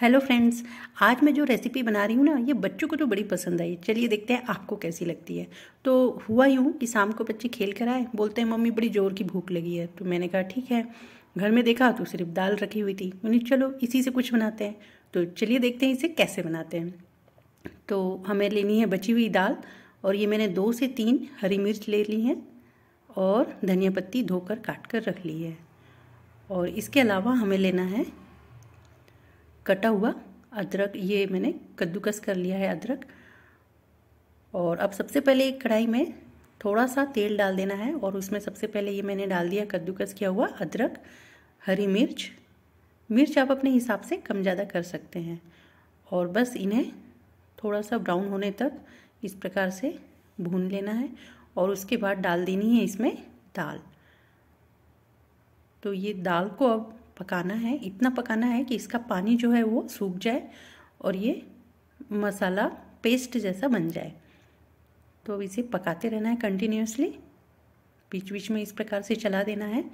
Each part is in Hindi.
हेलो फ्रेंड्स आज मैं जो रेसिपी बना रही हूँ ना ये बच्चों को तो बड़ी पसंद आई चलिए देखते हैं आपको कैसी लगती है तो हुआ यूँ कि शाम को बच्चे खेल कर आए बोलते हैं मम्मी बड़ी ज़ोर की भूख लगी है तो मैंने कहा ठीक है घर में देखा तो सिर्फ दाल रखी हुई थी मैंने चलो इसी से कुछ बनाते हैं तो चलिए देखते हैं इसे कैसे बनाते हैं तो हमें लेनी है बची हुई दाल और ये मैंने दो से तीन हरी मिर्च ले ली है और धनिया पत्ती धोकर काट कर रख ली है और इसके अलावा हमें लेना है कटा हुआ अदरक ये मैंने कद्दूकस कर लिया है अदरक और अब सबसे पहले एक कढ़ाई में थोड़ा सा तेल डाल देना है और उसमें सबसे पहले ये मैंने डाल दिया कद्दूकस किया हुआ अदरक हरी मिर्च मिर्च आप अपने हिसाब से कम ज़्यादा कर सकते हैं और बस इन्हें थोड़ा सा ब्राउन होने तक इस प्रकार से भून लेना है और उसके बाद डाल देनी है इसमें दाल तो ये दाल को अब पकाना है इतना पकाना है कि इसका पानी जो है वो सूख जाए और ये मसाला पेस्ट जैसा बन जाए तो अब इसे पकाते रहना है कंटिन्यूसली बीच बीच में इस प्रकार से चला देना है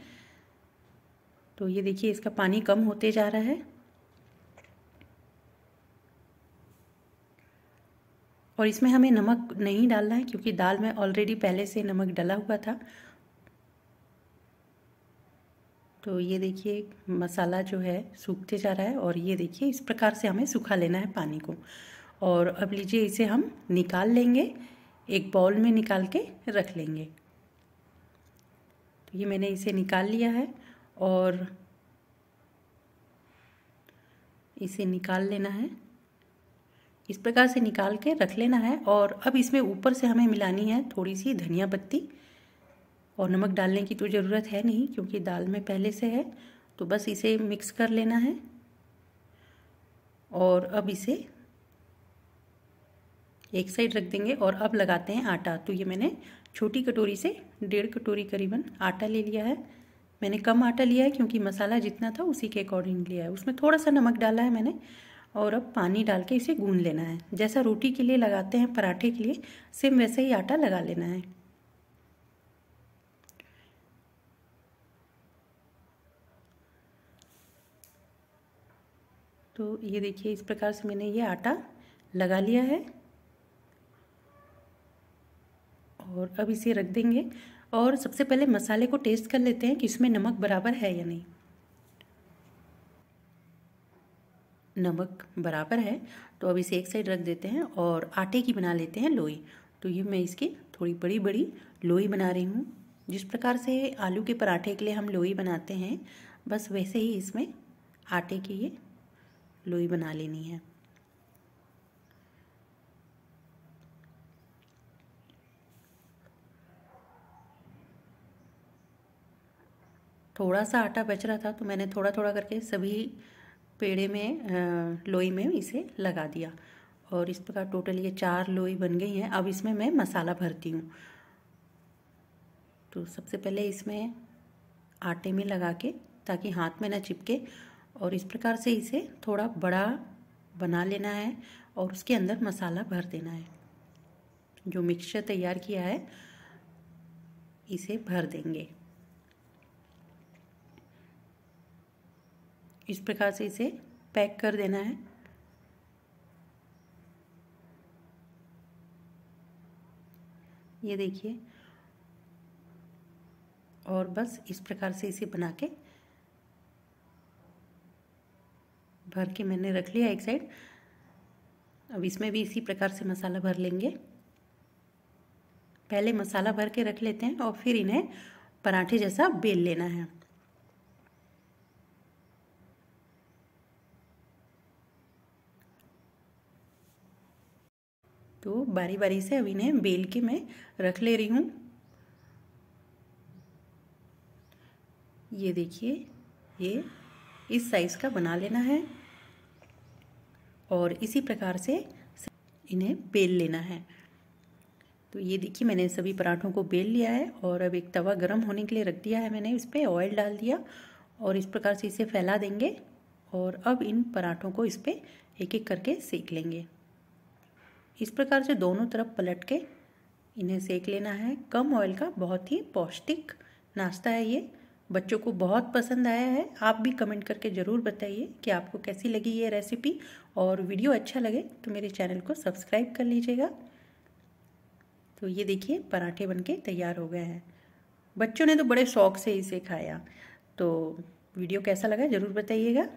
तो ये देखिए इसका पानी कम होते जा रहा है और इसमें हमें नमक नहीं डालना है क्योंकि दाल में ऑलरेडी पहले से नमक डला हुआ था तो ये देखिए मसाला जो है सूखते जा रहा है और ये देखिए इस प्रकार से हमें सूखा लेना है पानी को और अब लीजिए इसे हम निकाल लेंगे एक बाउल में निकाल के रख लेंगे तो ये मैंने इसे निकाल लिया है और इसे निकाल लेना है इस प्रकार से निकाल के रख लेना है और अब इसमें ऊपर से हमें मिलानी है थोड़ी सी धनिया पत्ती और नमक डालने की तो ज़रूरत है नहीं क्योंकि दाल में पहले से है तो बस इसे मिक्स कर लेना है और अब इसे एक साइड रख देंगे और अब लगाते हैं आटा तो ये मैंने छोटी कटोरी से डेढ़ कटोरी करीबन आटा ले लिया है मैंने कम आटा लिया है क्योंकि मसाला जितना था उसी के अकॉर्डिंग लिया है उसमें थोड़ा सा नमक डाला है मैंने और अब पानी डाल के इसे गून लेना है जैसा रोटी के लिए लगाते हैं पराठे के लिए सेम वैसे ही आटा लगा लेना है तो ये देखिए इस प्रकार से मैंने ये आटा लगा लिया है और अब इसे रख देंगे और सबसे पहले मसाले को टेस्ट कर लेते हैं कि इसमें नमक बराबर है या नहीं नमक बराबर है तो अब इसे एक साइड रख देते हैं और आटे की बना लेते हैं लोई तो ये मैं इसकी थोड़ी बड़ी बड़ी लोई बना रही हूँ जिस प्रकार से आलू के पराठे के लिए हम लोई बनाते हैं बस वैसे ही इसमें आटे की ये लोई बना लेनी है थोड़ा सा आटा बच रहा था तो मैंने थोड़ा थोड़ा करके सभी पेड़े में लोई में इसे लगा दिया और इस प्रकार टोटल ये चार लोई बन गई हैं अब इसमें मैं मसाला भरती हूँ तो सबसे पहले इसमें आटे में लगा के ताकि हाथ में ना चिपके और इस प्रकार से इसे थोड़ा बड़ा बना लेना है और उसके अंदर मसाला भर देना है जो मिक्सचर तैयार किया है इसे भर देंगे इस प्रकार से इसे पैक कर देना है ये देखिए और बस इस प्रकार से इसे बना के भर के मैंने रख लिया एक साइड अब इसमें भी इसी प्रकार से मसाला भर लेंगे पहले मसाला भर के रख लेते हैं और फिर इन्हें पराठे जैसा बेल लेना है तो बारी बारी से अब इन्हें बेल के मैं रख ले रही हूँ ये देखिए ये इस साइज़ का बना लेना है और इसी प्रकार से इन्हें बेल लेना है तो ये देखिए मैंने सभी पराठों को बेल लिया है और अब एक तवा गर्म होने के लिए रख दिया है मैंने इस पर ऑयल डाल दिया और इस प्रकार से इसे फैला देंगे और अब इन पराठों को इस पर एक एक करके सेक लेंगे इस प्रकार से दोनों तरफ पलट के इन्हें सेक लेना है कम ऑयल का बहुत ही पौष्टिक नाश्ता है ये बच्चों को बहुत पसंद आया है आप भी कमेंट करके ज़रूर बताइए कि आपको कैसी लगी ये रेसिपी और वीडियो अच्छा लगे तो मेरे चैनल को सब्सक्राइब कर लीजिएगा तो ये देखिए पराठे बनके तैयार हो गए हैं बच्चों ने तो बड़े शौक से इसे खाया तो वीडियो कैसा लगा ज़रूर बताइएगा